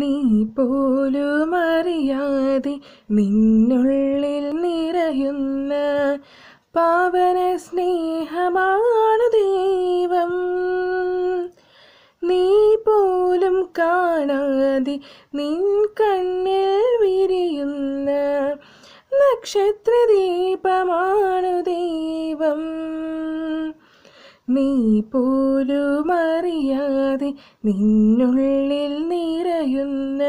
നീ പോലും അറിയാതെ നിന്നുള്ളിൽ നിറയുന്ന പാവന സ്നേഹമാണ് ദൈവം നീ പോലും കാണാതെ നിൻ കണ്ണിൽ വിരിയുന്ന നക്ഷത്രദീപമാണ് നീ പോലും അറിയാതെ നിന്നുള്ളിൽ നിറയുന്ന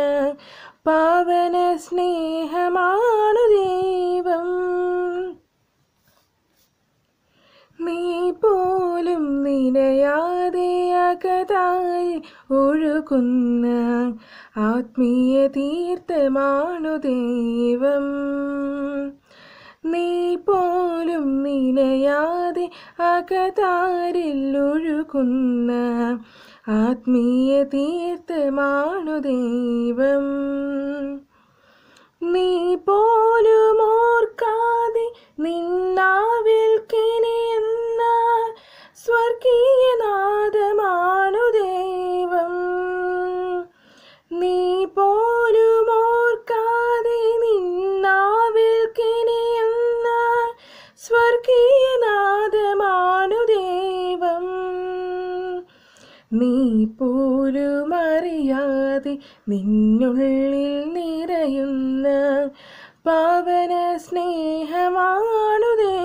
പാവന സ്നേഹമാണു ദൈവം നീ പോലും നിനയാതെ അകതായി ഒഴുകുന്ന ആത്മീയ തീർത്ഥമാണു ദൈവം നിലയാതെ അകതാരിലൊഴുകുന്ന ആത്മീയ തീർത്ഥമാണു ദൈവം നീ പോലും അറിയാതെ നിന്നുള്ളിൽ നിറയുന്ന പാവന സ്നേഹമാണുതേ